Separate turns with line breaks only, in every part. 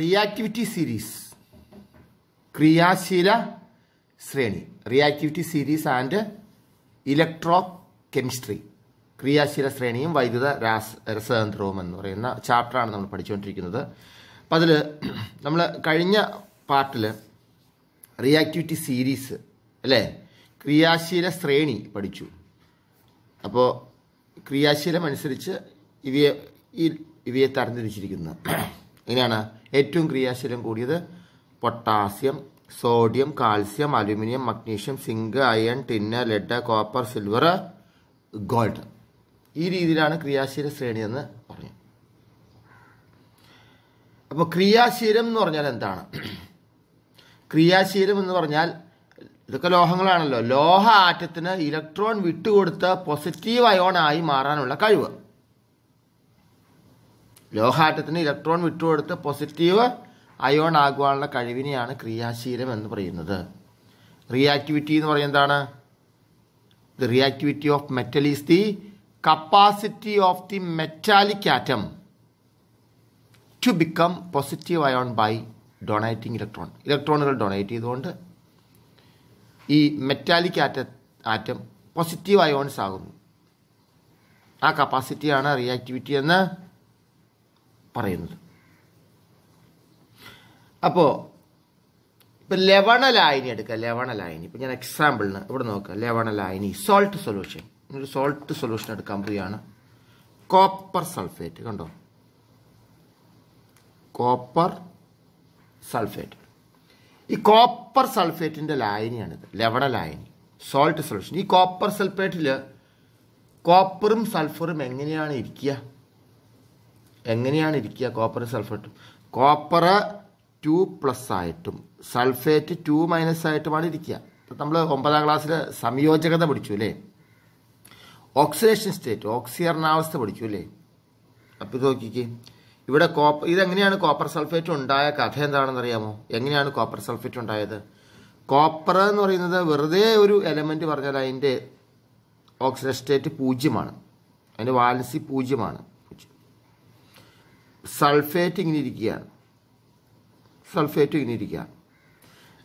Reactivity series ക്രിയാശീല ശ്രേണി reactivity series and electrochemistry ക്രിയാശീല ശ്രേണിയും വൈദ്യുത രാസ രസതന്ത്രവും എന്ന് പറയുന്ന ചാപ്റ്ററാണ് നമ്മൾ പഠിച്ചുകൊണ്ടിരിക്കുന്നത് അപ്പം അതിൽ നമ്മൾ കഴിഞ്ഞ പാർട്ടിൽ റിയാക്ടിവിറ്റി സീരീസ് അല്ലേ ക്രിയാശീല ശ്രേണി പഠിച്ചു അപ്പോൾ ക്രിയാശീലമനുസരിച്ച് ഇവയെ ഈ ഇവയെ തരംതിരിച്ചിരിക്കുന്നത് എങ്ങനെയാണ് ഏറ്റവും ക്രിയാശീലം കൂടിയത് potassium sodium calcium aluminium magnesium zinc iron ടിന്ന ലെഡ് കോപ്പർ സിൽവർ ഗോൾഡ് ഈ രീതിയിലാണ് ക്രിയാശീല ശ്രേണി എന്ന് പറഞ്ഞു അപ്പോൾ ക്രിയാശീലം എന്ന് പറഞ്ഞാൽ എന്താണ് ക്രിയാശീലം എന്ന് പറഞ്ഞാൽ ഇതൊക്കെ ലോഹങ്ങളാണല്ലോ ലോഹ ആറ്റത്തിന് ഇലക്ട്രോൺ വിട്ടുകൊടുത്ത് പോസിറ്റീവ് അയോണായി മാറാനുള്ള കഴിവ് ലോഹാറ്റത്തിന് ഇലക്ട്രോൺ വിട്ടുകൊടുത്ത് പോസിറ്റീവ് അയോൺ ആകുവാനുള്ള കഴിവിനെയാണ് ക്രിയാശീലം എന്ന് പറയുന്നത് റിയാക്ടിവിറ്റി എന്ന് പറയുന്നത് എന്താണ് the reactivity of metal is the capacity of the metallic atom to become positive ion by donating electron ഇലക്ട്രോണുകൾ ഡൊണേറ്റ് ചെയ്തുകൊണ്ട് ഈ മെറ്റാലിക് ആറ്റ ആറ്റം പോസിറ്റീവ് അയോൺസ് ആകുന്നു ആ കപ്പാസിറ്റിയാണ് റിയാക്ടിവിറ്റി എന്ന് പറയുന്നത് അപ്പോൾ ഇപ്പം ലവണ ലായനി എടുക്കുക ലവണ ലായനി ഇപ്പം ഞാൻ എക്സാമ്പിളിന് ഇവിടെ നോക്കുക ലവണ ലായനി സോൾട്ട് സൊല്യൂഷൻ ഒരു സോൾട്ട് സൊല്യൂഷൻ എടുക്കാൻ പോവുകയാണ് കോപ്പർ സൾഫേറ്റ് കണ്ടോ കോപ്പർ സൾഫേറ്റ് ഈ കോപ്പർ സൾഫേറ്റിൻ്റെ ലായനിയാണിത് ലവണ ലായനി സോൾട്ട് സൊല്യൂഷൻ ഈ കോപ്പർ സൾഫേറ്റിൽ കോപ്പറും സൾഫറും എങ്ങനെയാണ് ഇരിക്കുക എങ്ങനെയാണ് ഇരിക്കുക കോപ്പർ സൾഫേറ്റും കോപ്പർ ടു പ്ലസ് ആയിട്ടും സൾഫേറ്റ് ടു മൈനസ് ആയിട്ടുമാണ് ഇരിക്കുക അപ്പം നമ്മൾ ഒമ്പതാം ക്ലാസ്സിൽ സംയോജകത പഠിച്ചു അല്ലേ ഓക്സിഡേഷൻ സ്റ്റേറ്റ് ഓക്സിയർണാവസ്ഥ പഠിച്ചു അല്ലേ അപ്പം ഇത് നോക്കിക്ക് ഇവിടെ കോപ്പർ ഇതെങ്ങനെയാണ് കോപ്പർ സൾഫേറ്റ് ഉണ്ടായ കഥ എന്താണെന്ന് അറിയാമോ എങ്ങനെയാണ് കോപ്പർ സൾഫേറ്റ് ഉണ്ടായത് കോപ്പർ എന്ന് പറയുന്നത് വെറുതെ ഒരു എലമെൻറ്റ് പറഞ്ഞാൽ അതിൻ്റെ ഓക്സിഡേഷൻ സ്റ്റേറ്റ് പൂജ്യമാണ് അതിൻ്റെ വാലൻസി പൂജ്യമാണ് സൾഫേറ്റ് ഇങ്ങനെ ഇരിക്കുകയാണ് സൾഫേറ്റ് ഇങ്ങനെ ഇരിക്കുകയാണ്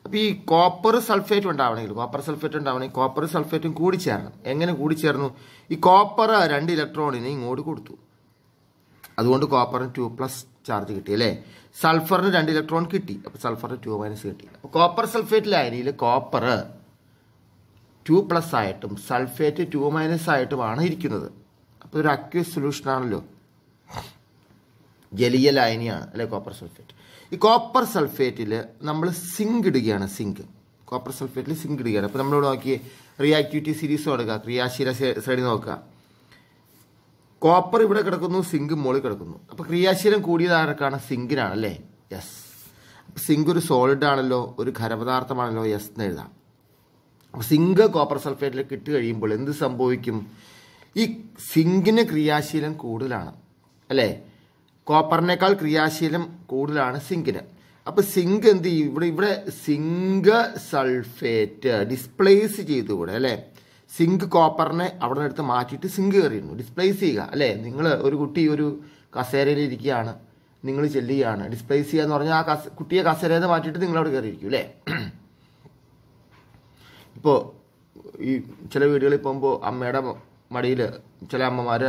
അപ്പോൾ ഈ കോപ്പർ സൾഫേറ്റ് ഉണ്ടാവണമെങ്കിൽ കോപ്പർ സൾഫേറ്റ് ഉണ്ടാവണമെങ്കിൽ കോപ്പർ സൾഫേറ്റും കൂടി ചേരണം എങ്ങനെ കൂടി ചേർന്നു ഈ കോപ്പർ രണ്ട് ഇലക്ട്രോണിന് ഇങ്ങോട്ട് കൊടുത്തു അതുകൊണ്ട് കോപ്പറിന് ടു പ്ലസ് ചാർജ് കിട്ടി അല്ലേ സൾഫറിന് രണ്ട് ഇലക്ട്രോൺ കിട്ടി അപ്പോൾ സൾഫറിന് ടു മൈനസ് കിട്ടി അപ്പോൾ കോപ്പർ സൾഫേറ്റ് അയനിയിൽ കോപ്പർ ടു പ്ലസ് ആയിട്ടും സൾഫേറ്റ് ടു മൈനസ് ആയിട്ടുമാണ് ഇരിക്കുന്നത് അപ്പോൾ ഒരു അക്യൂസ് സൊല്യൂഷനാണല്ലോ ജലീയ ലായനിയാണ് അല്ലെ കോപ്പർ സൾഫേറ്റ് ഈ കോപ്പർ സൾഫേറ്റിൽ നമ്മൾ സിങ്ക് ഇടുകയാണ് സിങ്ക് കോപ്പർ സൾഫേറ്റിൽ സിങ്ക് ഇടുകയാണ് അപ്പോൾ നമ്മളിവിടെ നോക്കി റിയാക്ടിവിറ്റി സീരീസ് നോക്കുക ക്രിയാശീല ശ്രേണി നോക്കുക കോപ്പർ ഇവിടെ കിടക്കുന്നു സിങ്ക് മോളിൽ കിടക്കുന്നു അപ്പോൾ ക്രിയാശീലം കൂടിയത് ആർക്കാണ് സിങ്കിനാണ് അല്ലേ യെസ് സിങ്ക് ഒരു സോളിഡ് ആണല്ലോ ഒരു ഖരപദാർത്ഥമാണല്ലോ യെസ് എന്ന് എഴുതാം സിങ്ക് കോപ്പർ സൾഫേറ്റിൽ ഇട്ട് കഴിയുമ്പോൾ എന്ത് സംഭവിക്കും ഈ സിങ്കിന് ക്രിയാശീലം കൂടുതലാണ് അല്ലേ കോപ്പറിനേക്കാൾ ക്രിയാശീലം കൂടുതലാണ് സിങ്കിന് അപ്പോൾ സിങ്ക് എന്ത് ചെയ്യും ഇവിടെ ഇവിടെ സിങ്ക് സൾഫേറ്റ് ഡിസ്പ്ലേസ് ചെയ്തു ഇവിടെ അല്ലേ സിങ്ക് കോപ്പറിനെ അവിടെ എടുത്ത് മാറ്റിയിട്ട് സിങ്ക് കയറിയിരുന്നു ഡിസ്പ്ലേസ് ചെയ്യുക അല്ലേ നിങ്ങൾ ഒരു കുട്ടി ഒരു കസേരയിൽ ഇരിക്കുകയാണ് നിങ്ങൾ ചെല്ലുകയാണ് ഡിസ്പ്ലേസ് ചെയ്യുക എന്ന് പറഞ്ഞാൽ ആ കസ കുട്ടിയെ കസേരയിൽ നിന്ന് മാറ്റിയിട്ട് നിങ്ങളവിടെ കയറിയിരിക്കും അല്ലേ ഇപ്പോൾ ഈ ചില വീടുകളിൽ പോകുമ്പോൾ അമ്മയുടെ മടിയിൽ ചില അമ്മമാർ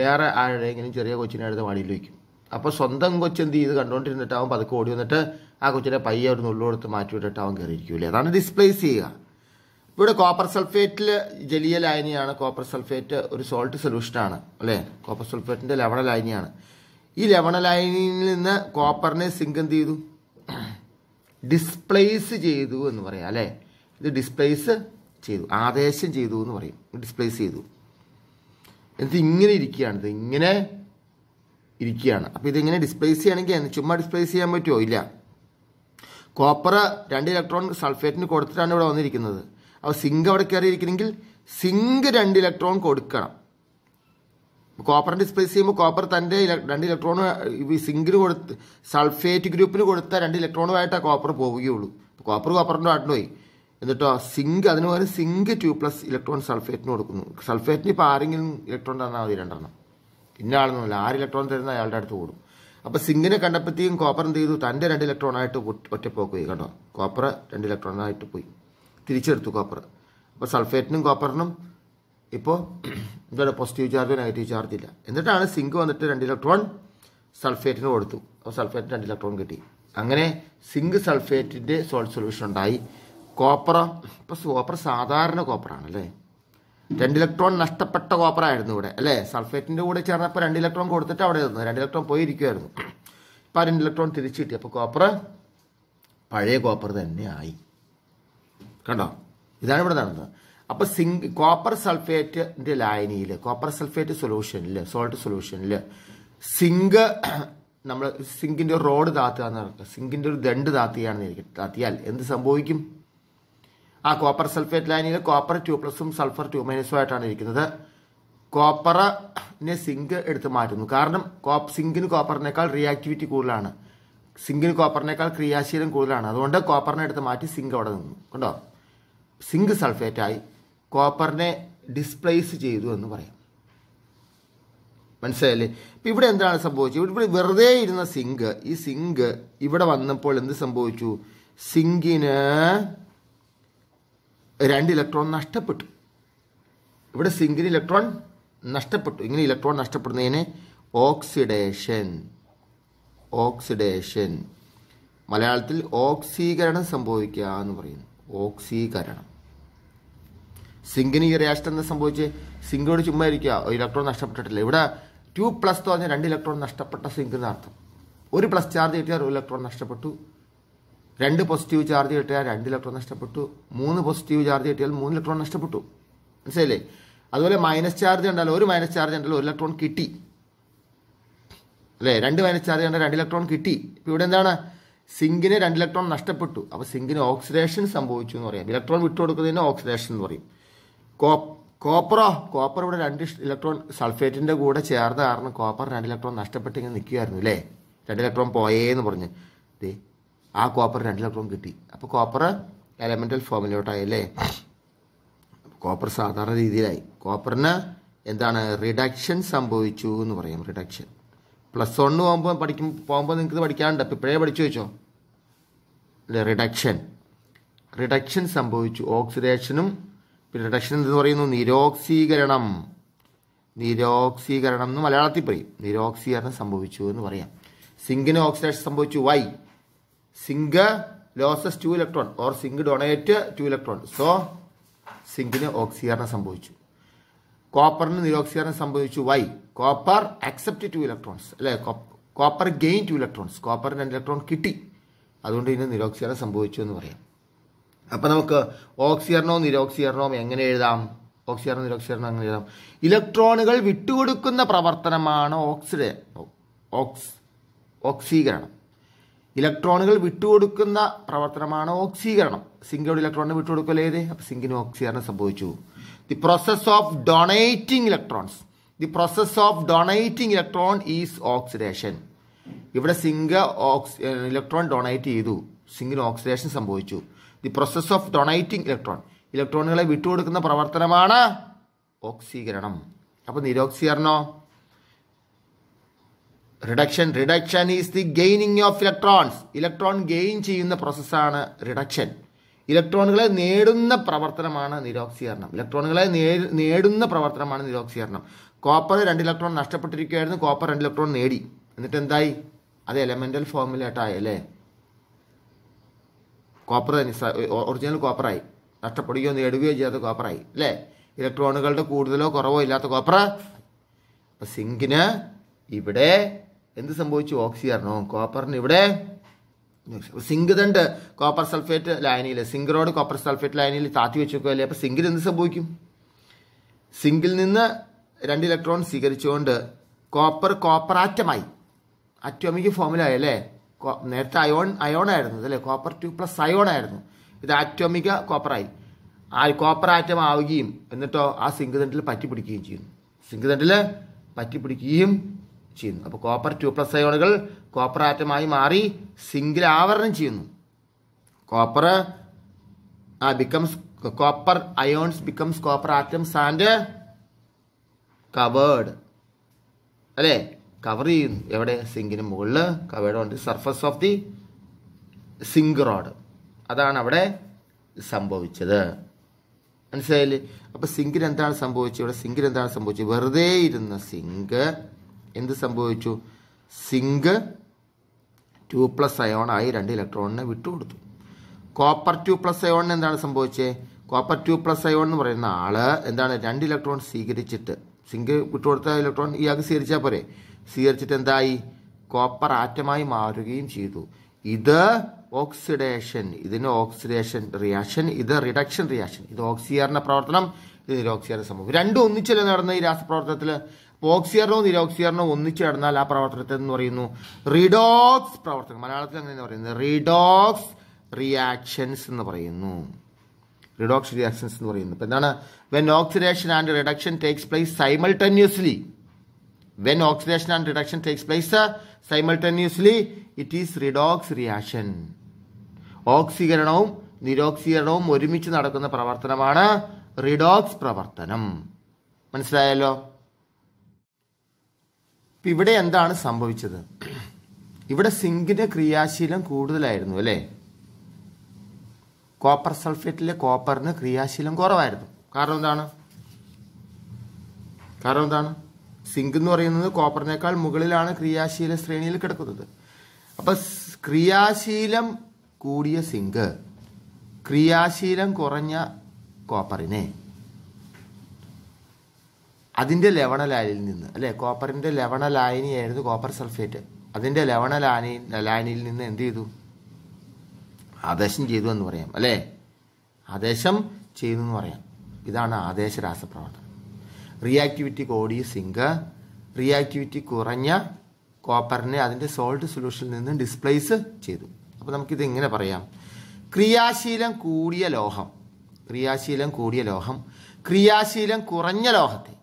വേറെ ആരുടെയെങ്കിലും ചെറിയ കൊച്ചിനെ അടുത്ത മടിയിൽ വയ്ക്കും അപ്പോൾ സ്വന്തം കൊച്ചെന്ത് ചെയ്ത് കണ്ടുകൊണ്ടിരുന്നിട്ട് അവൻ പതുക്കെ ഓടി വന്നിട്ട് ആ കൊച്ചിനെ പയ്യ ഒരു നുള്ളെടുത്ത് മാറ്റി വിട്ടിട്ട് അവൻ കയറിയിരിക്കൂലേ അതാണ് ഡിസ്പ്ലേസ് ചെയ്യുക ഇവിടെ കോപ്പർ സൾഫേറ്റിൽ ജലീയ ലായനിയാണ് കോപ്പർ സൾഫേറ്റ് ഒരു സോൾട്ട് സൊല്യൂഷനാണ് അല്ലേ കോപ്പർ സൾഫേറ്റിൻ്റെ ലവണ ലായനിയാണ് ഈ ലവണ ലായനിയിൽ നിന്ന് കോപ്പറിനെ സിങ്ക് എന്ത് ചെയ്തു ഡിസ്പ്ലേസ് ചെയ്തു എന്ന് പറയാം അല്ലേ ഇത് ഡിസ്പ്ലേസ് ചെയ്തു ആദേശം ചെയ്തു എന്ന് പറയും ഡിസ്പ്ലേസ് ചെയ്തു എന്നിട്ട് ഇങ്ങനെ ഇരിക്കുകയാണിത് ഇങ്ങനെ ഇരിക്കുകയാണ് അപ്പോൾ ഇതിങ്ങനെ ഡിസ്പ്ലേസ് ചെയ്യണമെങ്കിൽ ചുമ്മാ ഡിസ്പ്ലേസ് ചെയ്യാൻ പറ്റുമോ ഇല്ല കോപ്പർ രണ്ട് ഇലക്ട്രോൺ സൾഫേറ്റിന് കൊടുത്തിട്ടാണ് ഇവിടെ വന്നിരിക്കുന്നത് അപ്പോൾ സിങ്ക് അവിടെ കയറിയിരിക്കണമെങ്കിൽ സിങ്ക് രണ്ട് ഇലക്ട്രോൺ കൊടുക്കണം കോപ്പറിന് ഡിസ്പ്ലേസ് ചെയ്യുമ്പോൾ കോപ്പർ തൻ്റെ രണ്ട് ഇലക്ട്രോൺ സിങ്കിന് കൊടുത്ത് സൾഫേറ്റ് ഗ്രൂപ്പിന് കൊടുത്ത രണ്ട് ഇലക്ട്രോണുമായിട്ട് ആ കോപ്പർ പോവുകയുള്ളൂ കോപ്പർ കോപ്പറിൻ്റെ ആട്ടിന് പോയി എന്നിട്ടോ സിങ്ക് അതിന് പകരം സിങ്ക് ടു പ്ലസ് ഇലക്ട്രോൺ സൾഫേറ്റിന് കൊടുക്കുന്നു സൾഫേറ്റിന് ഇപ്പോൾ ആരെങ്കിലും ഇലക്ട്രോൺ തന്നാൽ മതി രണ്ടെണ്ണം ഇന്നയാളെന്നല്ല ആറ് ഇലക്ട്രോൺ തരുന്ന അയാളുടെ അടുത്ത് കൂടും അപ്പോൾ സിംഗിനെ കണ്ടപ്പോഴത്തേക്കും കോപ്പർ എന്ത് ചെയ്തു തൻ്റെ രണ്ട് ഇലക്ട്രോൺ ആയിട്ട് പോയി കേട്ടോ കോപ്പർ രണ്ട് ആയിട്ട് പോയി തിരിച്ചെടുത്തു കോപ്പർ അപ്പോൾ സൾഫേറ്റിനും കോപ്പറിനും ഇപ്പോൾ എന്താണ് പോസിറ്റീവ് ചാർജോ നെഗറ്റീവ് ചാർജ് ഇല്ല എന്നിട്ടാണ് സിങ്ക് വന്നിട്ട് രണ്ട് ഇലക്ട്രോൺ സൾഫേറ്റിന് കൊടുത്തു അപ്പോൾ സൾഫേറ്റിന് രണ്ട് ഇലക്ട്രോൺ കിട്ടി അങ്ങനെ സിങ്ക് സൾഫേറ്റിൻ്റെ സോൾട്ട് സൊല്യൂഷൻ ഉണ്ടായി കോപ്പർ ഇപ്പോൾ കോപ്പർ സാധാരണ കോപ്പറാണ് അല്ലേ രണ്ട് ഇലക്ട്രോൺ നഷ്ടപ്പെട്ട കോപ്പറായിരുന്നു ഇവിടെ അല്ലേ സൾഫേറ്റിൻ്റെ കൂടെ ചേർന്നപ്പോൾ രണ്ട് ഇലക്ട്രോൺ കൊടുത്തിട്ട് അവിടെ ഇരുന്നു രണ്ട് ഇലക്ട്രോൺ പോയിരിക്കുമായിരുന്നു ഇപ്പോൾ രണ്ട് ഇലക്ട്രോൺ തിരിച്ചു കിട്ടി അപ്പോൾ കോപ്പർ പഴയ കോപ്പർ തന്നെ ആയി കണ്ടോ ഇതാണ് ഇവിടെ നടന്നത് അപ്പോൾ സിംഗ് കോപ്പർ സൾഫേറ്റിൻ്റെ ലായനിയിൽ കോപ്പർ സൾഫേറ്റ് സൊല്യൂഷനിൽ സോൾട്ട് സൊല്യൂഷനിൽ സിങ്ക് നമ്മൾ സിങ്കിൻ്റെ ഒരു റോഡ് താത്തുക എന്ന് സിങ്കിൻ്റെ ഒരു ദണ്ട് താത്തിയാണെന്ന് താത്തിയാൽ എന്ത് സംഭവിക്കും ആ കോപ്പർ സൾഫേറ്റ് ലായനിയിൽ കോപ്പർ ടു പ്ലസും സൾഫർ ടു മൈനസും ആയിട്ടാണ് ഇരിക്കുന്നത് കോപ്പറിനെ സിങ്ക് എടുത്ത് മാറ്റുന്നു കാരണം കോപ്പ് സിങ്കിന് കോപ്പറിനേക്കാൾ റിയാക്ടിവിറ്റി കൂടുതലാണ് സിങ്കിന് കോപ്പറിനേക്കാൾ ക്രിയാശീലം കൂടുതലാണ് അതുകൊണ്ട് കോപ്പറിനെ എടുത്ത് മാറ്റി സിങ്ക് അവിടെ നിന്നു കണ്ടോ സിങ്ക് സൾഫേറ്റായി കോപ്പറിനെ ഡിസ്പ്ലേസ് ചെയ്തു എന്ന് പറയാം മനസ്സിലായില്ലേ ഇപ്പം ഇവിടെ എന്താണ് സംഭവിച്ചത് ഇവിടെ വെറുതെ ഇരുന്ന സിങ്ക് ഈ സിങ്ക് ഇവിടെ വന്നപ്പോൾ എന്ത് സംഭവിച്ചു സിങ്കിന് രണ്ട് ഇലക്ട്രോൺ നഷ്ടപ്പെട്ടു ഇവിടെ സിംഗിൾ ഇലക്ട്രോൺ നഷ്ടപ്പെട്ടു ഇങ്ങനെ ഇലക്ട്രോൺ നഷ്ടപ്പെടുന്നതിന് ഓക്സിഡേഷൻ ഓക്സിഡേഷൻ മലയാളത്തിൽ ഓക്സീകരണം സംഭവിക്കുക എന്ന് പറയുന്നു ഓക്സീകരണം സിങ്കിന് ഈ റിയാക്ഷൻ എന്താ സംഭവിച്ചത് സിങ്കോട് ചുമ്മാ ഇരിക്കുക ഇലക്ട്രോൺ നഷ്ടപ്പെട്ടിട്ടില്ല ഇവിടെ ടു പ്ലസ് എന്ന് പറഞ്ഞാൽ രണ്ട് ഇലക്ട്രോൺ നഷ്ടപ്പെട്ട സിങ്ക് എന്നർത്ഥം ഒരു പ്ലസ് ചാർജ് കിട്ടിയാൽ ഒരു ഇലക്ട്രോൺ നഷ്ടപ്പെട്ടു രണ്ട് പോസിറ്റീവ് ചാർജ് കിട്ടിയാൽ രണ്ട് ഇലക്ട്രോൺ നഷ്ടപ്പെട്ടു മൂന്ന് പോസിറ്റീവ് ചാർജ് കിട്ടിയാൽ മൂന്ന് ഇലക്ട്രോൺ നഷ്ടപ്പെട്ടു മനസ്സിലല്ലേ അതുപോലെ മൈനസ് ചാർജ് ഉണ്ടാലും ഒരു മൈനസ് ചാർജ് ഉണ്ടാലും ഒരു ഇലക്ട്രോൺ കിട്ടി അല്ലേ രണ്ട് മൈനസ് ചാർജ് കണ്ടാൽ രണ്ട് ഇലക്ട്രോൺ കിട്ടി ഇപ്പം ഇവിടെ എന്താണ് സിങ്കിന് രണ്ട് ഇലക്ട്രോൺ നഷ്ടപ്പെട്ടു അപ്പോൾ സിങ്കിന് ഓക്സിഡേഷൻ സംഭവിച്ചു എന്ന് പറയാം ഇലക്ട്രോൺ വിട്ടു കൊടുക്കുന്നതിന് ഓക്സിഡേഷൻ എന്ന് പറയും കോപ്പറോ കോപ്പർ ഇവിടെ രണ്ട് ഇലക്ട്രോൺ സൾഫേറ്റിൻ്റെ കൂടെ ചേർന്ന കാരണം കോപ്പർ രണ്ട് ഇലക്ട്രോൺ നഷ്ടപ്പെട്ടിങ്ങനെ നിൽക്കുമായിരുന്നു അല്ലേ രണ്ട് ഇലക്ട്രോൺ പോയേ എന്ന് പറഞ്ഞ് ആ കോപ്പർ രണ്ട് ഇലക്ട്രോൺ കിട്ടി അപ്പോൾ കോപ്പർ എലമെൻ്റൽ ഫോമിലോട്ടായി അല്ലേ കോപ്പർ സാധാരണ രീതിയിലായി കോപ്പറിന് എന്താണ് റിഡക്ഷൻ സംഭവിച്ചു എന്ന് പറയും റിഡക്ഷൻ പ്ലസ് വണ് പോകുമ്പോൾ പഠിക്കും പോകുമ്പോൾ നിങ്ങൾക്ക് ഇത് പഠിക്കാനുണ്ട് അപ്പോൾ ഇപ്പോഴേ പഠിച്ചു വെച്ചോ അല്ലേ റിഡക്ഷൻ റിഡക്ഷൻ സംഭവിച്ചു ഓക്സിഡേഷനും പിന്നെ റിഡക്ഷൻ എന്ന് പറയുന്നു നിരോക്സീകരണം നിരോക്സീകരണം എന്ന് മലയാളത്തിൽ പറയും നിരോക്സീകരണം സംഭവിച്ചു എന്ന് പറയാം സിങ്കിന് ഓക്സിഡേഷൻ സംഭവിച്ചു why zinc loses two electron or zinc donate two electron so സിങ്കിന് ഓക്സിജരണം സംഭവിച്ചു കോപ്പറിന് നിരോക്സിജരണം സംഭവിച്ചു why copper accept two electrons അല്ലെ കോപ്പർ ഗെയിൻ ടു ഇലക്ട്രോൺസ് കോപ്പറിന് രണ്ട് ഇലക്ട്രോൺ കിട്ടി അതുകൊണ്ട് ഇതിന് നിരോക്സിജരണം സംഭവിച്ചു എന്ന് പറയാം അപ്പം നമുക്ക് ഓക്സിജരണവും നിരോക്സിജരണവും എങ്ങനെ എഴുതാം ഓക്സിജരണം നിരോക്സിജരണം എങ്ങനെ എഴുതാം ഇലക്ട്രോണുകൾ വിട്ടുകൊടുക്കുന്ന പ്രവർത്തനമാണ് ഓക്സിഡ ഓക്സ് ഓക്സീകരണം ഇലക്ട്രോണുകൾ വിട്ടുകൊടുക്കുന്ന പ്രവർത്തനമാണ് ഓക്സീകരണം സിങ്കോട് ഇലക്ട്രോണിന് വിട്ടുകൊടുക്കൽ ഏത് അപ്പം സിങ്കിന് ഓക്സീകരണം സംഭവിച്ചു the process of donating electrons the process of donating electron is oxidation ഇവിടെ സിങ്ക് ഓക്സ് ഇലക്ട്രോൺ ഡൊണേറ്റ് ചെയ്തു സിങ്കിന് ഓക്സിഡേഷൻ സംഭവിച്ചു the process of donating electron ഇലക്ട്രോണുകളെ വിട്ടുകൊടുക്കുന്ന പ്രവർത്തനമാണ് ഓക്സീകരണം അപ്പോൾ നിരോക്സീകരണോ reduction reduction is the gaining of electrons electron gain ചെയ്യുന്ന പ്രോസസ്സാണ് റിഡക്ഷൻ ഇലക്ട്രോണുകളെ നേടുന്ന പ്രവർത്തനമാണ് നിരോക്സീകരണം ഇലക്ട്രോണുകളെ നേടുന്ന പ്രവർത്തനമാണ് നിരോക്സീകരണം കോപ്പർ രണ്ട് ഇലക്ട്രോൺ നഷ്ടപ്പെട്ടിരിക്കുകയായിരുന്നു കോപ്പർ രണ്ട് ഇലക്ട്രോൺ നേടി എന്നിട്ട് എന്തായി അത് എലമെൻ്റൽ ഫോമിലേട്ടായി അല്ലേ കോപ്പർ ഒറിജിനൽ കോപ്പറായി നഷ്ടപ്പെടുകയോ നേടുകയോ ചെയ്യാത്ത കോപ്പറായി അല്ലേ ഇലക്ട്രോണുകളുടെ കൂടുതലോ കുറവോ ഇല്ലാത്ത കോപ്പർ അപ്പം സിങ്കിന് ഇവിടെ എന്ത് സംഭവിച്ചു ഓക്സിയറിനോ കോപ്പറിന് ഇവിടെ സിങ്ക് തണ്ട് കോപ്പർ സൾഫേറ്റ് സിങ്ക് സിങ്കറോട് കോപ്പർ സൾഫേറ്റ് ലൈനിൽ താത്തി അല്ലേ അപ്പോൾ സിങ്കിൽ എന്ത് സംഭവിക്കും സിങ്കിൽ നിന്ന് രണ്ട് ഇലക്ട്രോൺ സ്വീകരിച്ചുകൊണ്ട് കോപ്പർ കോപ്പർ ആറ്റമായി അറ്റോമിക് ഫോമിലായി അല്ലേ നേരത്തെ അയോൺ അയോൺ ആയിരുന്നു അല്ലേ കോപ്പർ ടു പ്ലസ് അയോൺ ആയിരുന്നു ഇത് ആറ്റോമിക കോപ്പറായി ആ കോപ്പർ ആറ്റം ആവുകയും എന്നിട്ടോ ആ സിങ്ക് തണ്ടിൽ പറ്റി പിടിക്കുകയും ചെയ്യുന്നു സിങ്ക് തണ്ടിൽ പറ്റി പിടിക്കുകയും ചെയ്യുന്നു അപ്പോൾ കോപ്പർ ടു പ്ലസ് അയോണുകൾ കോപ്പർ ആറ്റമായി മാറി സിംഗിൾ ആവരണം ചെയ്യുന്നു കോപ്പർ ആ becomes copper ions becomes copper atoms and covered അല്ലേ കവർ ചെയ്യുന്നു എവിടെ സിങ്കിന് മുകളിൽ കവേർഡ് ഉണ്ട് surface of the zinc rod അതാണ് അവിടെ സംഭവിച്ചത് മനസ്സിലായില്ലേ അപ്പോൾ സിങ്കിന് എന്താണ് സംഭവിച്ചത് ഇവിടെ സിങ്കിന് എന്താണ് സംഭവിച്ചത് വെറുതെ ഇരുന്ന സിങ്ക് എന്ത് സംഭവിച്ചു സിങ്ക് ടു പ്ലസ് അയോൺ ആയി രണ്ട് ഇലക്ട്രോണിനെ വിട്ടുകൊടുത്തു കോപ്പർ ടു പ്ലസ് അയോണിന് എന്താണ് സംഭവിച്ചത് കോപ്പർ ടു പ്ലസ് അയോൺ എന്ന് പറയുന്ന ആൾ എന്താണ് രണ്ട് ഇലക്ട്രോൺ സ്വീകരിച്ചിട്ട് സിങ്ക് വിട്ടുകൊടുത്ത ഇലക്ട്രോൺ ഇയാൾക്ക് സ്വീകരിച്ചാൽ പോരെ സ്വീകരിച്ചിട്ട് എന്തായി കോപ്പർ ആറ്റമായി മാറുകയും ചെയ്തു ഇത് ഓക്സിഡേഷൻ ഇതിന് ഓക്സിഡേഷൻ റിയാക്ഷൻ ഇത് റിഡക്ഷൻ റിയാക്ഷൻ ഇത് ഓക്സിയറിന്റെ പ്രവർത്തനം ഇത് നിരോക്സിയറിന്റെ സംഭവം രണ്ടും ഒന്നിച്ചല്ലേ നടന്ന ഈ രാസപ്രവർത്തനത്തിൽ ഓക്സിയറിനോ നിരോക്സിയറിനോ ഒന്നിച്ചു കിടന്നാൽ ആ പ്രവർത്തനത്തെ എന്ന് പറയുന്നു റിഡോക്സ് പ്രവർത്തനം മലയാളത്തിൽ അങ്ങനെയാണ് പറയുന്നത് റിഡോക്സ് റിയാക്ഷൻസ് എന്ന് പറയുന്നു റിഡോക്സ് റിയാക്ഷൻസ് എന്ന് പറയുന്നു അപ്പോൾ എന്താണ് when oxidation and reduction takes place simultaneously when oxidation and reduction takes place simultaneously it is redox reaction ഓക്സീകരണവും നിരോക്സീകരണവും ഒരുമിച്ച് നടക്കുന്ന പ്രവർത്തനമാണ് റിഡോക്സ് പ്രവർത്തനം മനസ്സിലായല്ലോ ഇവിടെ എന്താണ് സംഭവിച്ചത് ഇവിടെ സിങ്കിൻ്റെ ക്രിയാശീലം കൂടുതലായിരുന്നു അല്ലേ കോപ്പർ സൾഫേറ്റിലെ കോപ്പറിന് ക്രിയാശീലം കുറവായിരുന്നു കാരണം എന്താണ് കാരണം എന്താണ് സിങ്ക് എന്ന് പറയുന്നത് കോപ്പറിനേക്കാൾ മുകളിലാണ് ക്രിയാശീല ശ്രേണിയിൽ കിടക്കുന്നത് അപ്പം ക്രിയാശീലം കൂടിയ സിങ്ക് ക്രിയാശീലം കുറഞ്ഞ കോപ്പറിനെ അതിൻ്റെ ലവണ ലായനിൽ നിന്ന് അല്ലേ കോപ്പറിൻ്റെ ലവണ ലായനിയായിരുന്നു കോപ്പർ സൾഫേറ്റ് അതിൻ്റെ ലവണ ലായനി ലായനിയിൽ നിന്ന് എന്ത് ചെയ്തു ആദേശം ചെയ്തു എന്ന് പറയാം അല്ലേ ആദേശം ചെയ്തു എന്ന് പറയാം ഇതാണ് ആദേശ രാസപ്രവർത്തനം റിയാക്ടിവിറ്റി കോടിയ സിങ്ക് റിയാക്ടിവിറ്റി കുറഞ്ഞ കോപ്പറിനെ അതിൻ്റെ സോൾട്ട് സൊല്യൂഷനിൽ നിന്ന് ഡിസ്പ്ലേസ് ചെയ്തു അപ്പോൾ നമുക്കിത് എങ്ങനെ പറയാം ക്രിയാശീലം കൂടിയ ലോഹം ക്രിയാശീലം കൂടിയ ലോഹം ക്രിയാശീലം കുറഞ്ഞ ലോഹത്തെ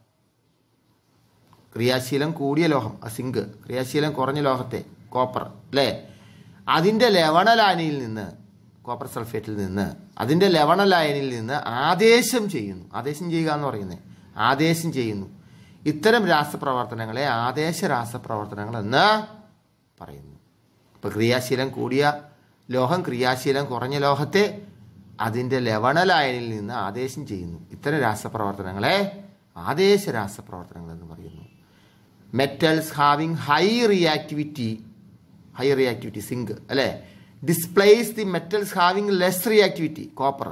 ക്രിയാശീലം കൂടിയ ലോഹം ആ സിങ്ക് ക്രിയാശീലം കുറഞ്ഞ ലോഹത്തെ കോപ്പർ അല്ലേ അതിൻ്റെ ലവണലായനിയിൽ നിന്ന് കോപ്പർ സൾഫേറ്റിൽ നിന്ന് അതിൻ്റെ ലവണലായനിൽ നിന്ന് ആദേശം ചെയ്യുന്നു ആദേശം ചെയ്യുക എന്ന് പറയുന്നത് ആദേശം ചെയ്യുന്നു ഇത്തരം രാസപ്രവർത്തനങ്ങളെ ആദേശ രാസപ്രവർത്തനങ്ങൾ എന്ന് പറയുന്നു അപ്പോൾ ക്രിയാശീലം കൂടിയ ലോഹം ക്രിയാശീലം കുറഞ്ഞ ലോഹത്തെ അതിൻ്റെ ലവണലായനിൽ നിന്ന് ആദേശം ചെയ്യുന്നു ഇത്തരം രാസപ്രവർത്തനങ്ങളെ ആദേശ രാസപ്രവർത്തനങ്ങൾ എന്ന് പറയുന്നു metals having high reactivity high reactivity zinc അല്ലേ displace the metals having less reactivity copper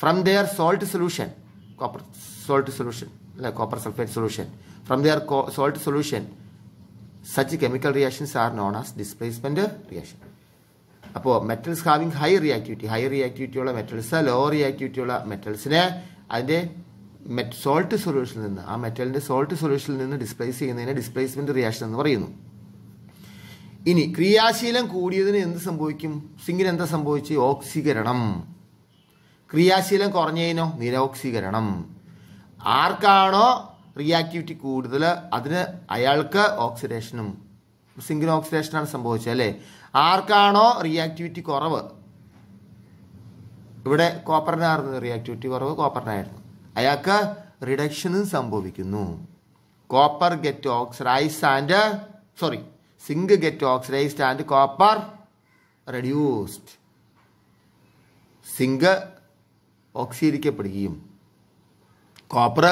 from their salt solution copper salt solution അല്ലേ copper sulfate solution from their salt solution such chemical reactions are known as displacement reaction അപ്പോൾ metals having high reactivity high metals, ഉള്ള metals reactivity reactivity and മെറ്റൽസിനെ മെറ്റ് salt സൊല്യൂഷനിൽ നിന്ന് ആ മെറ്റലിൻ്റെ salt സൊല്യൂഷനിൽ നിന്ന് ഡിസ്പ്ലേസ് ചെയ്യുന്നതിനെ ഡിസ്പ്ലേസ്മെൻറ്റ് റിയാക്ഷൻ എന്ന് പറയുന്നു ഇനി ക്രിയാശീലം കൂടിയതിന് എന്ത് സംഭവിക്കും സിംഗിന് എന്താ സംഭവിച്ചു ഓക്സീകരണം ക്രിയാശീലം കുറഞ്ഞതിനോ നിരോക്സീകരണം ആർക്കാണോ റിയാക്ടിവിറ്റി കൂടുതൽ അതിന് അയാൾക്ക് ഓക്സിഡേഷനും സിംഗിന് ഓക്സിഡേഷനാണ് സംഭവിച്ചത് അല്ലേ ആർക്കാണോ റിയാക്ടിവിറ്റി കുറവ് ഇവിടെ കോപ്പറിനായിരുന്നു റിയാക്ടിവിറ്റി കുറവ് കോപ്പറിനായിരുന്നു അയാൾക്ക് റിഡക്ഷനും സംഭവിക്കുന്നു copper get oxidise and sorry zinc get oxidised and copper reduced zinc ഓക്സീകരിക്കപ്പെടുകയും കോപ്പർ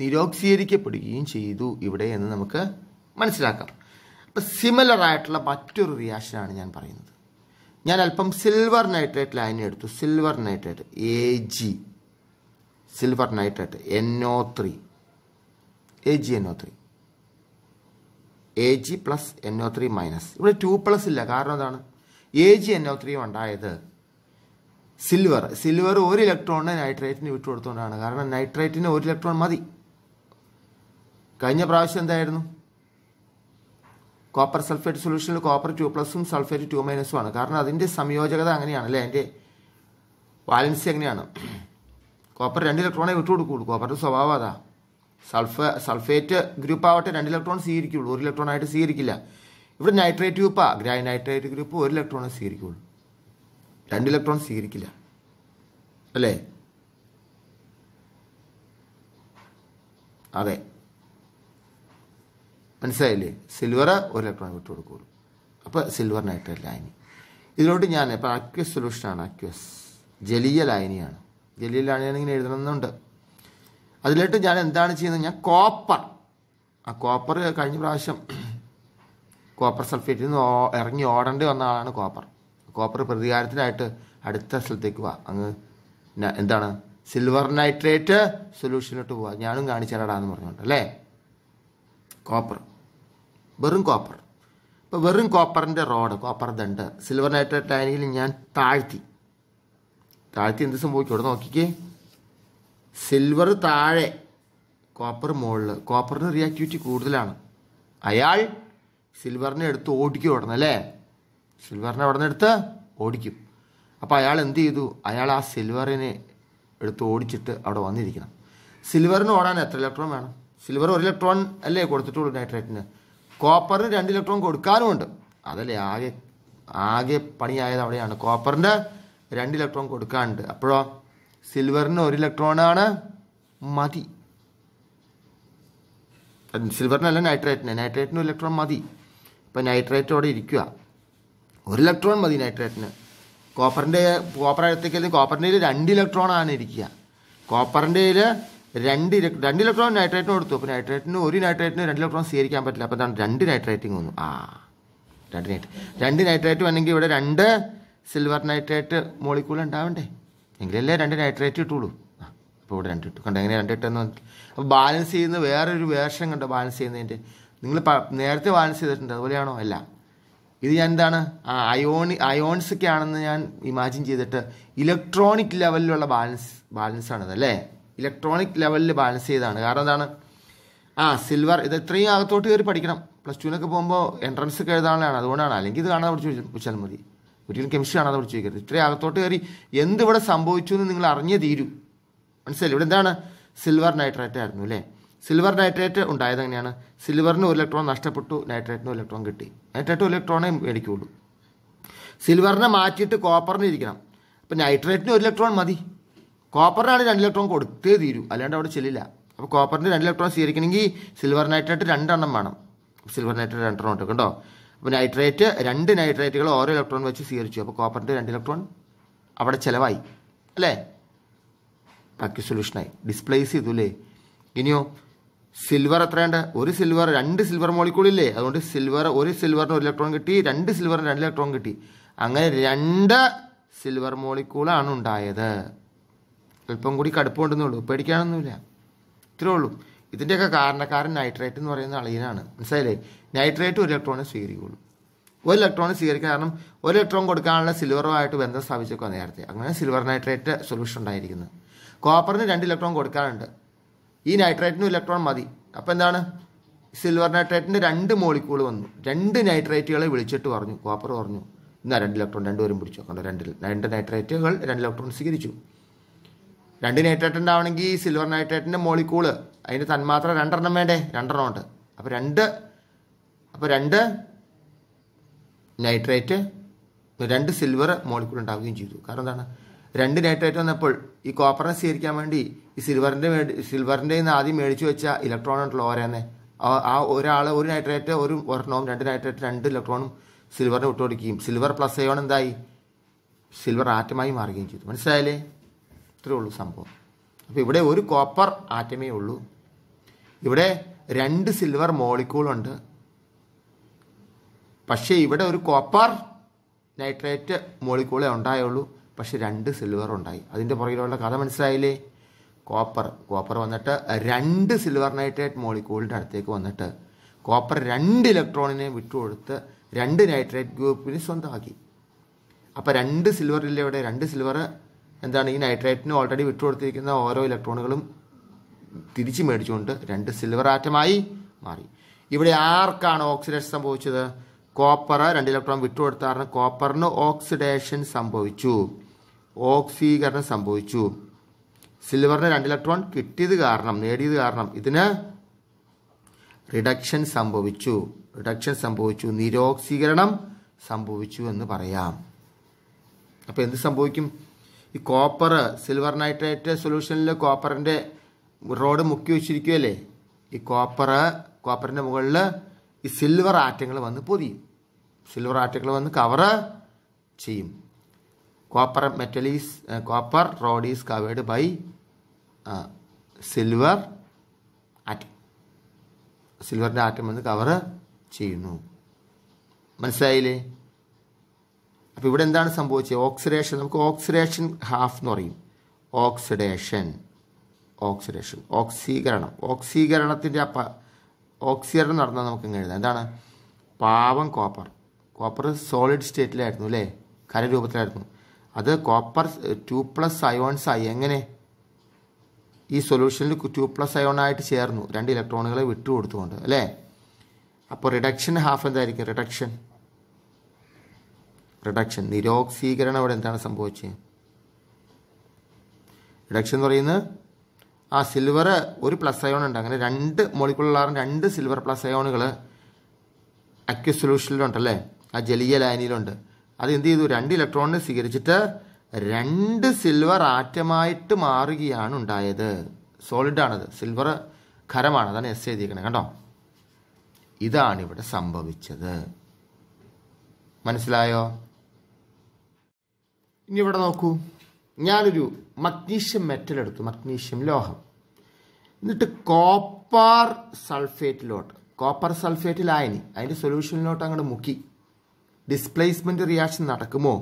നിരോക്സീകരിക്കപ്പെടുകയും ചെയ്തു ഇവിടെ എന്ന് നമുക്ക് മനസ്സിലാക്കാം അപ്പം സിമിലർ ആയിട്ടുള്ള മറ്റൊരു റിയാക്ഷനാണ് ഞാൻ പറയുന്നത് ഞാൻ അല്പം സിൽവർ നൈട്രേറ്റ് ലൈൻ എടുത്തു silver nitrate A G silver nitrate N O three A G N O three A G plus N O three minus ഇവിടെ ടു പ്ലസ് ഇല്ല കാരണം എന്താണ് A G N O three ഉണ്ടായത് സിൽവർ സിൽവർ ഒരു ഇലക്ട്രോണിന് നൈട്രേറ്റിന് വിട്ടുകൊടുത്തുകൊണ്ടാണ് കാരണം നൈട്രേറ്റിന് ഒരു ഇലക്ട്രോൺ മതി കഴിഞ്ഞ പ്രാവശ്യം എന്തായിരുന്നു കോപ്പർ സൾഫേറ്റ് സൊല്യൂഷനിൽ കോപ്പർ ടു പ്ലസും സൾഫേറ്റ് ടു മൈനസും ആണ് കാരണം അതിൻ്റെ സംയോജകത അങ്ങനെയാണ് അല്ലേ അതിൻ്റെ വാലൻസി എങ്ങനെയാണ് കോപ്പർ രണ്ട് ഇലക്ട്രോണെ വിട്ടു കൊടുക്കുള്ളൂ കോപ്പറിൻ്റെ സ്വഭാവം അതാ സൾഫ സൾഫേറ്റ് ഗ്രൂപ്പ് ആവട്ടെ രണ്ട് ഇലക്ട്രോൺ സ്വീകരിക്കുള്ളൂ ഒരു ഇലക്ട്രോൺ ആയിട്ട് സ്വീകരിക്കില്ല ഇവിടെ നൈട്രേറ്റ് ഗ്രൂപ്പാ ഗ്രാ നൈട്രേറ്റ് ഗ്രൂപ്പ് ഒരു ഇലക്ട്രോണെ സ്വീകരിക്കുള്ളൂ രണ്ട് ഇലക്ട്രോൺ സ്വീകരിക്കില്ല അല്ലേ അതെ മനസ്സിലായില്ലേ സിൽവർ ഒരു ഇലക്ട്രോൺ വിട്ടു കൊടുക്കുകയുള്ളൂ അപ്പോൾ സിൽവർ നൈട്രേറ്റ് ലായനി ഇതിലോട്ട് ഞാൻ ഇപ്പം അക്വസ് സൊല്യൂഷനാണ് അക്വസ് ജലീയ ലായനിയാണ് ജലീലാണെങ്കിൽ എഴുതണമെന്നുണ്ട് അതിലിട്ട് ഞാൻ എന്താണ് ചെയ്യുന്നത് ഞാൻ കോപ്പർ ആ കോപ്പർ കഴിഞ്ഞ പ്രാവശ്യം കോപ്പർ സൾഫേറ്റിൽ നിന്ന് ഇറങ്ങി ഓടേണ്ടി വന്ന ആളാണ് കോപ്പർ കോപ്പർ പ്രതികാരത്തിനായിട്ട് അടുത്ത സ്ഥലത്തേക്ക് പോവാ അങ്ങ് എന്താണ് സിൽവർ നൈട്രേറ്റ് സൊല്യൂഷനിലോട്ട് പോവാ ഞാനും കാണിച്ചേരടാന്ന് പറഞ്ഞുകൊണ്ട് അല്ലേ കോപ്പർ വെറും കോപ്പർ ഇപ്പോൾ വെറും കോപ്പറിൻ്റെ റോഡ് കോപ്പർ ദണ്ട് സിൽവർ നൈട്രേറ്റ് ആയെങ്കിൽ ഞാൻ താഴ്ത്തി താഴ്ത്തി എന്ത് സംഭവിക്കും ഇവിടെ നോക്കിക്കേ സിൽവർ താഴെ കോപ്പർ മുകളിൽ കോപ്പറിന് റിയാക്ടിവിറ്റി കൂടുതലാണ് അയാൾ സിൽവറിനെ എടുത്ത് ഓടിക്കും ഉടനെ അല്ലേ സിൽവറിനെ അവിടെ നിന്ന് എടുത്ത് ഓടിക്കും അപ്പോൾ അയാൾ എന്ത് ചെയ്തു അയാൾ ആ സിൽവറിനെ എടുത്ത് ഓടിച്ചിട്ട് അവിടെ വന്നിരിക്കണം സിൽവറിന് ഓടാൻ എത്ര ഇലക്ട്രോൺ വേണം സിൽവർ ഒരു ഇലക്ട്രോൺ അല്ലേ കൊടുത്തിട്ടുള്ളൂ നൈട്രേറ്റിന് കോപ്പറിന് രണ്ട് ഇലക്ട്രോൺ കൊടുക്കാനുമുണ്ട് അതല്ലേ ആകെ ആകെ പണിയായത് അവിടെയാണ് കോപ്പറിൻ്റെ രണ്ട് ഇലക്ട്രോൺ കൊടുക്കാണ്ട് അപ്പോഴോ സിൽവറിന് ഒരു ഇലക്ട്രോണാണ് മതി സിൽവറിനല്ല നൈട്രേറ്റിന് നൈട്രേറ്റിന് ഒരു ഇലക്ട്രോൺ മതി ഇപ്പം നൈട്രേറ്റ് അവിടെ ഇരിക്കുക ഒരു ഇലക്ട്രോൺ മതി നൈട്രേറ്റിന് കോപ്പറിൻ്റെ കോപ്പർ എടുത്തേക്കൽ കോപ്പറിൻ്റെ രണ്ട് ഇലക്ട്രോണാണ് ഇരിക്കുക കോപ്പറിൻ്റെ രണ്ട് രണ്ട് ഇലക്ട്രോൺ നൈട്രേറ്റിന് കൊടുത്തു അപ്പോൾ നൈട്രേറ്റിന് ഒരു നൈട്രേറ്റിന് രണ്ട് ഇലക്ട്രോൺ സ്വീകരിക്കാൻ പറ്റില്ല അപ്പോൾ രണ്ട് നൈട്രേറ്റിംഗ് വന്നു ആ രണ്ട് നൈട്രേറ്റ് രണ്ട് നൈട്രേറ്റ് വേണമെങ്കിൽ ഇവിടെ രണ്ട് സിൽവർ നൈട്രേറ്റ് മോളിക്കൂൾ ഉണ്ടാവണ്ടേ എങ്കിലല്ലേ രണ്ട് നൈട്രേറ്റ് കിട്ടുള്ളൂ അപ്പോൾ ഇവിടെ രണ്ട് ഇട്ടു കണ്ടോ എങ്ങനെ രണ്ട് കിട്ടുന്ന അപ്പോൾ ബാലൻസ് ചെയ്യുന്ന വേറൊരു വേർഷൻ കണ്ടോ ബാലൻസ് ചെയ്യുന്നതിൻ്റെ നിങ്ങൾ നേരത്തെ ബാലൻസ് ചെയ്തിട്ടുണ്ട് അതുപോലെയാണോ അല്ല ഇത് ഞാൻ എന്താണ് ആ അയോണി അയോൺസ് ഒക്കെ ആണെന്ന് ഞാൻ ഇമാജിൻ ചെയ്തിട്ട് ഇലക്ട്രോണിക് ലെവലിലുള്ള ബാലൻസ് ബാലൻസ് ആണത് അല്ലേ ഇലക്ട്രോണിക് ലെവലിൽ ബാലൻസ് ചെയ്താണ് കാരണം എന്താണ് ആ സിൽവർ ഇത് ഇത്രയും അകത്തോട്ട് കയറി പഠിക്കണം പ്ലസ് ടുവിനൊക്കെ പോകുമ്പോൾ എൻട്രൻസ് ഒക്കെ എഴുതാനുള്ളതാണ് അതുകൊണ്ടാണ് അല്ലെങ്കിൽ ഇത് കാണാൻ പഠിച്ചു വെച്ചാൽ മതി ഒരിക്കലും കെമിസ്ട്രിയാണ് ആണ് അത് പഠിച്ചു വയ്ക്കരുത് ഇത്രയും അകത്തോട്ട് കയറി എന്തിവിടെ സംഭവിച്ചു എന്ന് നിങ്ങൾ അറിഞ്ഞേ തീരൂ മനസ്സിലായി ഇവിടെ എന്താണ് സിൽവർ നൈട്രേറ്റ് ആയിരുന്നു അല്ലേ സിൽവർ നൈട്രേറ്റ് ഉണ്ടായത് എങ്ങനെയാണ് സിൽവറിന് ഒരു ഇലക്ട്രോൺ നഷ്ടപ്പെട്ടു നൈട്രേറ്റിന് ഒരു ഇലക്ട്രോൺ കിട്ടി നൈട്രേറ്റ് ഒരു ഇലക്ട്രോണേ മേടിക്കുകയുള്ളൂ സിൽവറിനെ മാറ്റിയിട്ട് കോപ്പറിന് ഇരിക്കണം അപ്പം നൈട്രേറ്റിന് ഒരു ഇലക്ട്രോൺ മതി കോപ്പറിനാണ് രണ്ട് ഇലക്ട്രോൺ കൊടുത്തേ തീരൂ അല്ലാണ്ട് അവിടെ ചെല്ലില്ല അപ്പോൾ കോപ്പറിന് രണ്ട് ഇലക്ട്രോൺ സ്വീകരിക്കണമെങ്കിൽ സിൽവർ നൈട്രേറ്റ് രണ്ടെണ്ണം വേണം സിൽവർ നൈട്രേറ്റ് രണ്ടെണ്ണം ഉണ്ട് കേട്ടോ അപ്പോൾ നൈട്രേറ്റ് രണ്ട് നൈട്രേറ്റുകൾ ഓരോ ഇലക്ട്രോൺ വെച്ച് സ്വീകരിച്ചു അപ്പോൾ കോപ്പറിൻ്റെ രണ്ട് ഇലക്ട്രോൺ അവിടെ ചിലവായി അല്ലേ ബാക്കി സൊല്യൂഷനായി ഡിസ്പ്ലേസ് ചെയ്തു അല്ലേ ഇനിയോ സിൽവർ എത്രയുണ്ട് ഒരു സിൽവർ രണ്ട് സിൽവർ മോളിക്കൂളില്ലേ അതുകൊണ്ട് സിൽവർ ഒരു സിൽവറിന് ഒരു ഇലക്ട്രോൺ കിട്ടി രണ്ട് സിൽവറിന് രണ്ട് ഇലക്ട്രോൺ കിട്ടി അങ്ങനെ രണ്ട് സിൽവർ മോളിക്കൂളാണ് ഉണ്ടായത് അല്പം കൂടി കടുപ്പമുണ്ടെന്നുള്ളൂ പേടിക്കാനൊന്നുമില്ല ഇത്രേ ഉള്ളൂ ഇതിൻ്റെയൊക്കെ കാരണക്കാരൻ നൈട്രേറ്റ് എന്ന് പറയുന്ന അളിയനാണ് മനസ്സിലായില്ലേ നൈട്രേറ്റ് ഒരു ഇലക്ട്രോണ് സ്വീകരിക്കുള്ളൂ ഒരു ഇലക്ട്രോൺ സ്വീകരിക്കാൻ കാരണം ഒരു ഇലക്ട്രോൺ കൊടുക്കാനുള്ള സിൽവറുമായിട്ട് ബന്ധം സ്ഥാപിച്ചേക്കുക നേരത്തെ അങ്ങനെ സിൽവർ നൈട്രേറ്റ് സൊല്യൂഷൻ ഉണ്ടായിരിക്കുന്നത് കോപ്പറിന് രണ്ട് ഇലക്ട്രോൺ കൊടുക്കാനുണ്ട് ഈ നൈട്രേറ്റിനും ഇലക്ട്രോൺ മതി അപ്പോൾ എന്താണ് സിൽവർ നൈട്രേറ്റിൻ്റെ രണ്ട് മോളിക്കൂൾ വന്നു രണ്ട് നൈട്രേറ്റുകളെ വിളിച്ചിട്ട് പറഞ്ഞു കോപ്പർ പറഞ്ഞു ഇന്നാ രണ്ട് ഇലക്ട്രോൺ രണ്ടുപേരും പിടിച്ചു കണ്ടോ രണ്ട് രണ്ട് നൈട്രേറ്റുകൾ രണ്ട് ഇലക്ട്രോൺ സ്വീകരിച്ചു രണ്ട് നൈട്രേറ്റ് ഉണ്ടാവണമെങ്കിൽ സിൽവർ നൈട്രേറ്റിൻ്റെ മോളിക്കൂള് അതിന് തന്മാത്ര രണ്ടെണ്ണം വേണ്ടേ രണ്ടെണ്ണം ഉണ്ട് അപ്പോൾ രണ്ട് അപ്പോൾ രണ്ട് നൈട്രേറ്റ് രണ്ട് സിൽവർ മോളിക്കൂൾ ഉണ്ടാവുകയും ചെയ്തു കാരണം എന്താണ് രണ്ട് നൈട്രേറ്റ് വന്നപ്പോൾ ഈ കോപ്പറിനെ സ്വീകരിക്കാൻ വേണ്ടി ഈ സിൽവറിൻ്റെ മേടി സിൽവറിൻ്റെ നിന്ന് ആദ്യം മേടിച്ചു വെച്ച ഇലക്ട്രോൺ ഉണ്ടല്ലോ ഓരോന്നെ ആ ഒരാൾ ഒരു നൈട്രേറ്റ് ഒരു ഒരെണ്ണവും രണ്ട് നൈട്രേറ്റ് രണ്ട് ഇലക്ട്രോണും സിൽവറിന് കൊടുക്കുകയും സിൽവർ പ്ലസ് അയോൺ എന്തായി സിൽവർ ആറ്റമായി മാറുകയും ചെയ്തു മനസ്സിലായാലേ ഇത്രയേ ഉള്ളൂ സംഭവം അപ്പോൾ ഇവിടെ ഒരു കോപ്പർ ആറ്റമേ ഉള്ളൂ ഇവിടെ രണ്ട് സിൽവർ മോളിക്കൂളുണ്ട് പക്ഷേ ഇവിടെ ഒരു കോപ്പർ നൈട്രേറ്റ് മോളിക്കൂളേ ഉണ്ടായുള്ളൂ പക്ഷെ രണ്ട് സിൽവർ ഉണ്ടായി അതിൻ്റെ പുറകിലുള്ള കഥ മനസ്സിലായില്ലേ കോപ്പർ കോപ്പർ വന്നിട്ട് രണ്ട് സിൽവർ നൈട്രേറ്റ് മോളിക്കൂളിൻ്റെ അടുത്തേക്ക് വന്നിട്ട് കോപ്പർ രണ്ട് ഇലക്ട്രോണിനെ വിട്ടുകൊടുത്ത് രണ്ട് നൈട്രേറ്റ് ഗ്രൂപ്പിന് സ്വന്തമാക്കി അപ്പോൾ രണ്ട് സിൽവറില്ല ഇവിടെ രണ്ട് സിൽവർ എന്താണ് ഈ നൈട്രേറ്റിന് ഓൾറെഡി വിട്ടുകൊടുത്തിരിക്കുന്ന ഓരോ ഇലക്ട്രോണുകളും തിരിച്ചു മേടിച്ചുകൊണ്ട് രണ്ട് സിൽവർ ആറ്റമായി മാറി ഇവിടെ ആർക്കാണ് ഓക്സിഡേഷൻ സംഭവിച്ചത് കോപ്പർ രണ്ട് ഇലക്ട്രോൺ വിട്ടുകൊടുത്താറിന് കോപ്പറിന് ഓക്സിഡേഷൻ സംഭവിച്ചു ഓക്സീകരണം സംഭവിച്ചു സിൽവറിന് രണ്ട് ഇലക്ട്രോൺ കിട്ടിയത് കാരണം നേടിയത് കാരണം ഇതിന് റിഡക്ഷൻ സംഭവിച്ചു റിഡക്ഷൻ സംഭവിച്ചു നിരോക്സീകരണം സംഭവിച്ചു എന്ന് പറയാം അപ്പോൾ എന്ത് സംഭവിക്കും ഈ കോപ്പർ സിൽവർ നൈട്രേറ്റ് സൊല്യൂഷനിൽ കോപ്പറിൻ്റെ റോഡ് മുക്കി വെച്ചിരിക്കുകയല്ലേ ഈ കോപ്പർ കോപ്പറിൻ്റെ മുകളിൽ ഈ സിൽവർ ആറ്റങ്ങൾ വന്ന് പൊതിയും സിൽവർ ആറ്റങ്ങൾ വന്ന് കവർ ചെയ്യും copper metal is copper rod is covered by silver atom സിൽവറിൻ്റെ ആറ്റം വന്ന് കവറ് ചെയ്യുന്നു മനസ്സിലായില്ലേ അപ്പോൾ ഇവിടെ എന്താണ് സംഭവിച്ചത് ഓക്സിഡേഷൻ നമുക്ക് ഓക്സിഡേഷൻ ഹാഫ് എന്ന് പറയും ഓക്സിഡേഷൻ ഓക്സിഡേഷൻ ഓക്സീകരണം ഓക്സീകരണത്തിൻ്റെ ആ ഓക്സീകരണം നടന്നാൽ നമുക്ക് ഇങ്ങനെ എഴുതാം എന്താണ് പാവം കോപ്പർ കോപ്പർ സോളിഡ് സ്റ്റേറ്റിലായിരുന്നു അല്ലേ കരരൂപത്തിലായിരുന്നു അത് കോപ്പർ ടു പ്ലസ് അയോൺസ് ആയി എങ്ങനെ ഈ സൊല്യൂഷനിൽ ടു പ്ലസ് ആയിട്ട് ചേർന്നു രണ്ട് ഇലക്ട്രോണുകളെ വിട്ടു കൊടുത്തുകൊണ്ട് അല്ലേ അപ്പോൾ റിഡക്ഷൻ ഹാഫ് എന്തായിരിക്കും റിഡക്ഷൻ റിഡക്ഷൻ നിരോക്സീകരണം ഇവിടെ എന്താണ് സംഭവിച്ചത് റിഡക്ഷൻ എന്ന് പറയുന്നത് ആ സിൽവർ ഒരു പ്ലസ് അയോൺ ഉണ്ട് അങ്ങനെ രണ്ട് മോളിക്കുളാറിന് രണ്ട് സിൽവർ പ്ലസ് അയോണുകൾ അക്യുസൊല്യൂഷനിലുണ്ടല്ലേ അല്ലേ ആ ജലീയ ലൈനിലുണ്ട് അത് എന്ത് ചെയ്തു രണ്ട് ഇലക്ട്രോണിനെ സ്വീകരിച്ചിട്ട് രണ്ട് സിൽവർ ആറ്റമായിട്ട് മാറുകയാണ് ഉണ്ടായത് സോളിഡാണത് സിൽവർ ഖരമാണ് അതാണ് എസ് എഴുതിയിരിക്കണേ കണ്ടോ ഇതാണ് ഇവിടെ സംഭവിച്ചത് മനസ്സിലായോ ഇനി ഇവിടെ നോക്കൂ ഞാനൊരു മഗ്നീഷ്യം മെറ്റൽ എടുത്തു മഗ്നീഷ്യം ലോഹം എന്നിട്ട് കോപ്പർ സൾഫേറ്റിലോട്ട് കോപ്പർ സൾഫേറ്റിൽ ആയനി അതിൻ്റെ സൊല്യൂഷനിലോട്ട് അങ്ങോട്ട് മുക്കി ഡിസ്പ്ലേസ്മെൻ്റ് റിയാക്ഷൻ നടക്കുമോ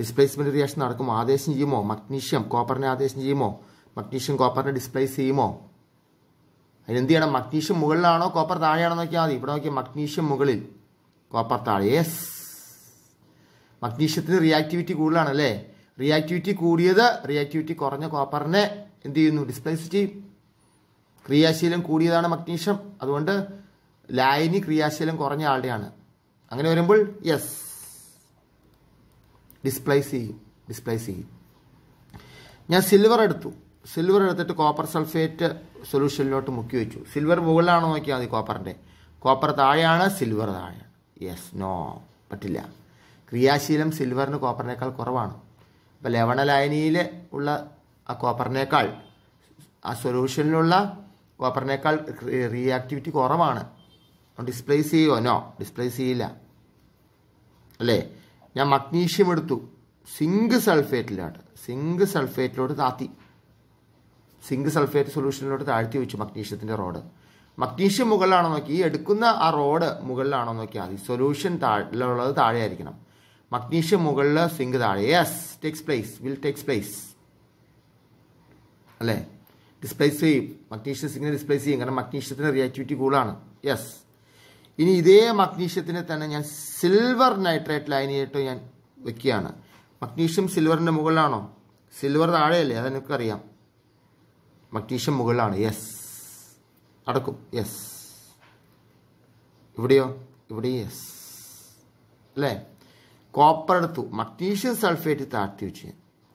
ഡിസ്പ്ലേസ്മെൻ്റ് റിയാക്ഷൻ നടക്കുമോ ആദേശം ചെയ്യുമോ മഗ്നീഷ്യം കോപ്പറിനെ ആദേശം ചെയ്യുമോ മഗ്നീഷ്യം കോപ്പറിനെ ഡിസ്പ്ലേസ് ചെയ്യുമോ അതിനെന്ത് ചെയ്യണം മഗ്നീഷ്യം മുകളിലാണോ കോപ്പർ താഴെയാണോ നോക്കിയാൽ മതി ഇവിടെ നോക്കിയാൽ മഗ്നീഷ്യം മുകളിൽ കോപ്പർ താഴെ യെസ് മഗ്നീഷ്യത്തിന് റിയാക്ടിവിറ്റി കൂടുതലാണ് അല്ലേ റിയാക്ടിവിറ്റി കൂടിയത് റിയാക്ടിവിറ്റി കുറഞ്ഞ കോപ്പറിനെ എന്ത് ചെയ്യുന്നു ഡിസ്പ്ലേസ് ചെയ്യും ക്രിയാശീലം കൂടിയതാണ് മഗ്നീഷ്യം അതുകൊണ്ട് ലായനി ക്രിയാശീലം കുറഞ്ഞ ആളുടെയാണ് അങ്ങനെ വരുമ്പോൾ യെസ് ഡിസ്പ്ലേസ് ചെയ്യും ഡിസ്പ്ലേസ് ചെയ്യും ഞാൻ സിൽവർ എടുത്തു സിൽവർ എടുത്തിട്ട് കോപ്പർ സൾഫേറ്റ് സൊല്യൂഷനിലോട്ട് മുക്കി വെച്ചു സിൽവർ മുകളിലാണോ നോക്കിയാൽ മതി കോപ്പറിൻ്റെ കോപ്പർ താഴെയാണ് സിൽവർ താഴെയാണ് യെസ് നോ പറ്റില്ല ക്രിയാശീലം സിൽവറിന് കോപ്പറിനേക്കാൾ കുറവാണ് അപ്പോൾ ലായനിയിൽ ഉള്ള ആ കോപ്പറിനേക്കാൾ ആ സൊല്യൂഷനിലുള്ള കോപ്പറിനേക്കാൾ റിയാക്ടിവിറ്റി കുറവാണ് ഡിസ്പ്ലേസ് ചെയ്യുമോ നോ ഡിസ്പ്ലേസ് ചെയ്യില്ല അല്ലേ ഞാൻ മഗ്നീഷ്യം എടുത്തു സിങ്ക് സൾഫേറ്റിലോട്ട് സിങ്ക് സൾഫേറ്റിലോട്ട് താത്തി സിങ്ക് സൾഫേറ്റ് സൊല്യൂഷനിലോട്ട് താഴ്ത്തി വെച്ചു മഗ്നീഷ്യത്തിൻ്റെ റോഡ് മഗ്നീഷ്യം മുകളിലാണോ നോക്കി ഈ എടുക്കുന്ന ആ റോഡ് മുകളിലാണോ നോക്കി മതി സൊല്യൂഷൻ താഴെ ഉള്ളത് താഴെയായിരിക്കണം മഗ്നീഷ്യം മുകളിൽ സിങ്ക് താഴെ yes takes place will takes place അല്ലേ ഡിസ്പ്ലേസ് ചെയ്യും മഗ്നീഷ്യം സിങ്ങിനെ ഡിസ്പ്ലേസ് ചെയ്യും കാരണം മഗ്നീഷ്യത്തിൻ്റെ റിയാക്ടിവിറ്റി കൂളാണ് യെസ് ഇനി ഇതേ മഗ്നീഷ്യത്തിനെ തന്നെ ഞാൻ സിൽവർ നൈട്രേറ്റ് ലൈനായിട്ട് ഞാൻ വെക്കുകയാണ് മഗ്നീഷ്യം സിൽവറിൻ്റെ മുകളിലാണോ സിൽവർ താഴെയല്ലേ അത് അറിയാം മഗ്നീഷ്യം മുകളിലാണ് യെസ് അടക്കും യെസ് ഇവിടെയോ ഇവിടെ യെസ് അല്ലേ കോപ്പറെടുത്തു മഗ്നീഷ്യം സൾഫേറ്റ് താഴ്ത്തി വെച്ച്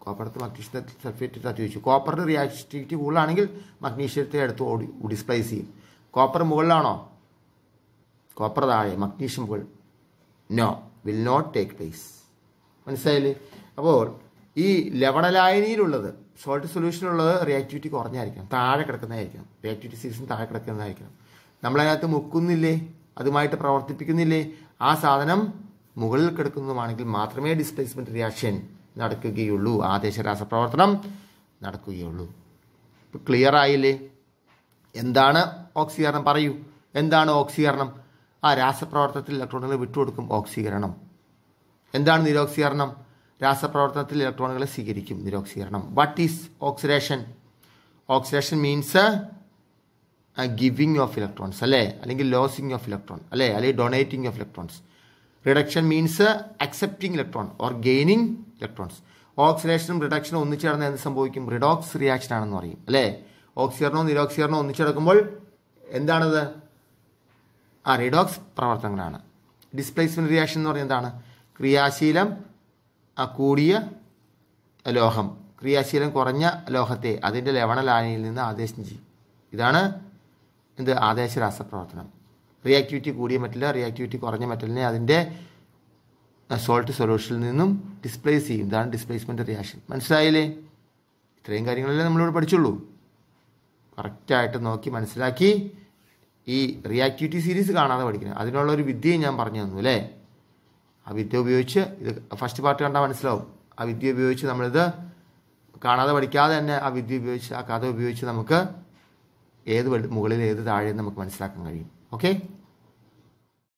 കോപ്പറെടുത്ത് മഗ്നീഷ്യം സൾഫേറ്റ് താഴ്ത്തി വെച്ചു കോപ്പറിന് റിയാക്ടിവിറ്റി കൂടുതലാണെങ്കിൽ മഗ്നീഷ്യത്തെ എടുത്ത് ഓടി ഡിസ്പ്ലേസ് ചെയ്യും കോപ്പർ മുകളിലാണോ കോപ്പർ താഴെ മഗ്നീഷ്യം മുകൾ no will not take place മനസ്സിലായില്ലേ അപ്പോൾ ഈ ലവണലായനിയിലുള്ളത് സോൾട്ട് സൊല്യൂഷനുള്ളത് റിയാക്ടിവിറ്റി കുറഞ്ഞായിരിക്കണം താഴെ കിടക്കുന്നതായിരിക്കണം റിയാക്ടിവിറ്റി സീസൺ താഴെ കിടക്കുന്നതായിരിക്കണം നമ്മളതിനകത്ത് മുക്കുന്നില്ലേ അതുമായിട്ട് പ്രവർത്തിപ്പിക്കുന്നില്ലേ ആ സാധനം മുകളിൽ കിടക്കുന്നതുമാണെങ്കിൽ മാത്രമേ ഡിസ്പ്ലേസ്മെൻറ്റ് റിയാക്ഷൻ നടക്കുകയുള്ളൂ ആദേശ രാസപ്രവർത്തനം നടക്കുകയുള്ളൂ ഇപ്പോൾ ക്ലിയർ ആയില്ലേ എന്താണ് ഓക്സീകരണം പറയൂ എന്താണ് ഓക്സീകരണം ആ രാസപ്രവർത്തനത്തിൽ ഇലക്ട്രോണുകൾ വിട്ടുകൊടുക്കും ഓക്സീകരണം എന്താണ് നിരോക്സീകരണം രാസപ്രവർത്തനത്തിൽ ഇലക്ട്രോണുകളെ സ്വീകരിക്കും നിരോക്സീകരണം what is oxidation oxidation means giving of electrons അല്ലേ അല്ലെങ്കിൽ ലോസിങ് ഓഫ് ഇലക്ട്രോൺ അല്ലേ അല്ലെങ്കിൽ donating of electrons reduction means accepting electron or gaining electrons ഓക്സിഡേഷനും റിഡക്ഷനും ഒന്നിച്ചു ചേർന്ന് എന്ത് സംഭവിക്കും റിഡോക്സ് റിയാക്ഷൻ ആണെന്ന് പറയും അല്ലേ ഓക്സിജനോ നിരോക്സിജനോ ഒന്നിച്ചെടുക്കുമ്പോൾ എന്താണത് ആ റിഡോക്സ് പ്രവർത്തനങ്ങളാണ് ഡിസ്പ്ലേസ്മെൻറ്റ് റിയാക്ഷൻ എന്ന് പറയുന്നത് എന്താണ് ക്രിയാശീലം കൂടിയ ലോഹം ക്രിയാശീലം കുറഞ്ഞ ലോഹത്തെ അതിൻ്റെ ലവണ ലാനിയിൽ നിന്ന് ആദേശം ചെയ്യും ഇതാണ് എന്ത് ആദേശ രാസപ്രവർത്തനം റിയാക്ടിവിറ്റി കൂടിയ മെറ്റൽ റിയാക്ടിവിറ്റി കുറഞ്ഞ മെറ്റലിനെ അതിൻ്റെ സോൾട്ട് സൊല്യൂഷനിൽ നിന്നും ഡിസ്പ്ലേസ് ചെയ്യും ഇതാണ് ഡിസ്പ്ലേസ്മെൻറ്റ് റിയാക്ഷൻ മനസ്സിലായില്ലേ ഇത്രയും കാര്യങ്ങളല്ലേ നമ്മളിവിടെ പഠിച്ചുള്ളൂ കറക്റ്റായിട്ട് നോക്കി മനസ്സിലാക്കി ഈ റിയാക്ടിവിറ്റി സീരീസ് കാണാതെ പഠിക്കണം അതിനുള്ള ഒരു വിദ്യയും ഞാൻ പറഞ്ഞു തന്നു അല്ലേ ആ വിദ്യ ഉപയോഗിച്ച് ഇത് ഫസ്റ്റ് പാർട്ട് കണ്ടാൽ മനസ്സിലാവും ആ വിദ്യ ഉപയോഗിച്ച് നമ്മളിത് കാണാതെ പഠിക്കാതെ തന്നെ ആ വിദ്യ ഉപയോഗിച്ച് ആ കഥ ഉപയോഗിച്ച് നമുക്ക് ഏത് മുകളിൽ ഏത് താഴെ നമുക്ക് മനസ്സിലാക്കാൻ കഴിയും Okay?